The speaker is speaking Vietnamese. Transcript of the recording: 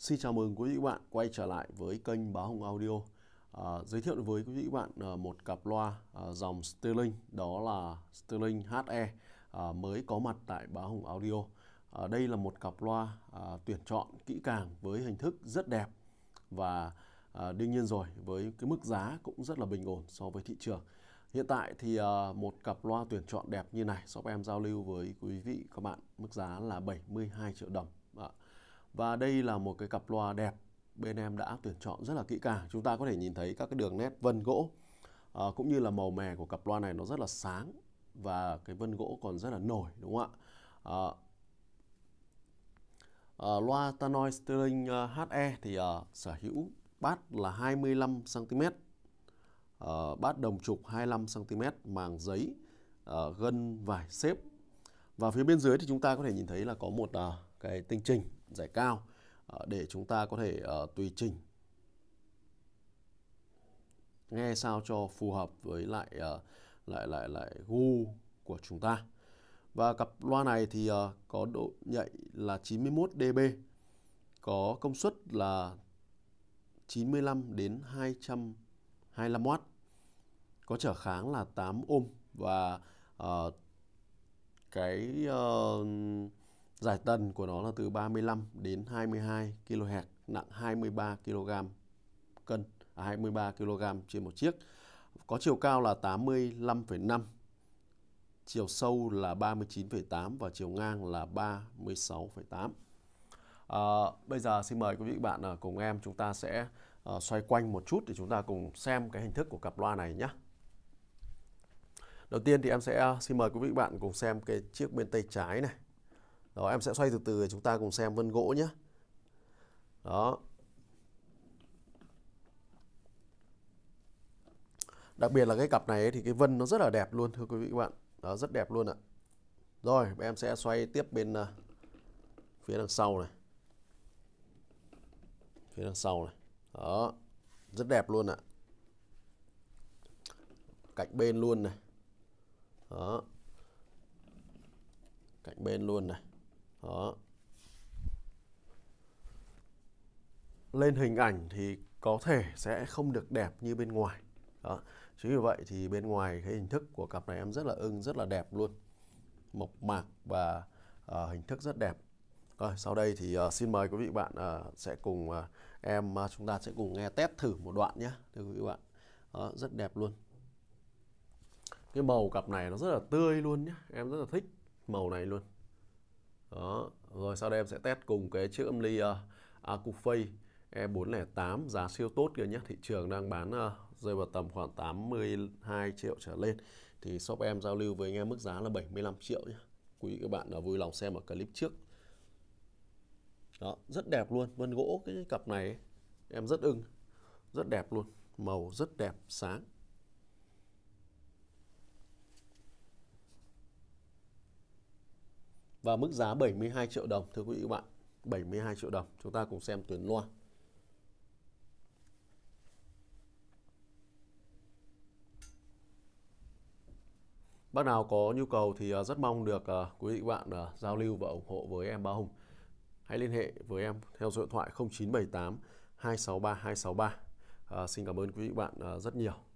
Xin chào mừng quý vị các bạn quay trở lại với kênh Báo Hồng Audio. À, giới thiệu với quý vị các bạn à, một cặp loa à, dòng Sterling đó là Sterling HE à, mới có mặt tại Báo Hồng Audio. À, đây là một cặp loa à, tuyển chọn kỹ càng với hình thức rất đẹp và à, đương nhiên rồi với cái mức giá cũng rất là bình ổn so với thị trường. Hiện tại thì à, một cặp loa tuyển chọn đẹp như này shop em giao lưu với quý vị các bạn mức giá là 72 triệu đồng. À, và đây là một cái cặp loa đẹp bên em đã tuyển chọn rất là kỹ càng. Chúng ta có thể nhìn thấy các cái đường nét vân gỗ à, cũng như là màu mè của cặp loa này nó rất là sáng và cái vân gỗ còn rất là nổi đúng không ạ? À, à, loa Tannoy Sterling HE thì à, sở hữu bát là 25 cm. À, bát đồng trục 25 cm màng giấy à, gân vải xếp. Và phía bên dưới thì chúng ta có thể nhìn thấy là có một à, cái tinh trình giải cao ờ, để chúng ta có thể ờ, tùy chỉnh nghe sao cho phù hợp với lại ờ, lại lại lại gu của chúng ta và cặp loa này thì có độ nhạy là 91 dB có công suất là 95 đến 225W có trở kháng là 8 ohm và uh, cái uh, Giải tần của nó là từ 35 đến 22 kHz, nặng 23 kg cân, à 23 kg trên một chiếc. Có chiều cao là 85,5, chiều sâu là 39,8 và chiều ngang là 36,8. À, bây giờ xin mời quý vị bạn à, cùng em chúng ta sẽ uh, xoay quanh một chút để chúng ta cùng xem cái hình thức của cặp loa này nhé. Đầu tiên thì em sẽ à, xin mời quý vị bạn cùng xem cái chiếc bên tay trái này đó em sẽ xoay từ từ chúng ta cùng xem vân gỗ nhé đó đặc biệt là cái cặp này ấy, thì cái vân nó rất là đẹp luôn thưa quý vị các bạn đó rất đẹp luôn ạ rồi em sẽ xoay tiếp bên uh, phía đằng sau này phía đằng sau này đó rất đẹp luôn ạ cạnh bên luôn này đó cạnh bên luôn này đó. Lên hình ảnh thì có thể sẽ không được đẹp như bên ngoài. Đó. Chính vì vậy thì bên ngoài cái hình thức của cặp này em rất là ưng, rất là đẹp luôn. Mộc mạc và uh, hình thức rất đẹp. Rồi, sau đây thì uh, xin mời quý vị bạn uh, sẽ cùng uh, em uh, chúng ta sẽ cùng nghe test thử một đoạn nhé, thưa quý vị bạn. Đó, rất đẹp luôn. Cái màu cặp này nó rất là tươi luôn nhé, em rất là thích màu này luôn đó rồi sau đây em sẽ test cùng cái chiếc âm ly uh, Acufei E408 giá siêu tốt kia nhé thị trường đang bán uh, rơi vào tầm khoảng 82 triệu trở lên thì shop em giao lưu với anh em mức giá là 75 triệu nhé quý các bạn đã vui lòng xem ở clip trước đó rất đẹp luôn vân gỗ cái cặp này ấy, em rất ưng rất đẹp luôn màu rất đẹp sáng và mức giá 72 triệu đồng thưa quý vị các bạn 72 triệu đồng chúng ta cùng xem tuyến loa Bác nào có nhu cầu thì à, rất mong được à, quý vị các bạn à, giao lưu và ủng hộ với em Ba Hùng. Hãy liên hệ với em theo số điện thoại 0978 263 263. À, xin cảm ơn quý vị bạn rất nhiều.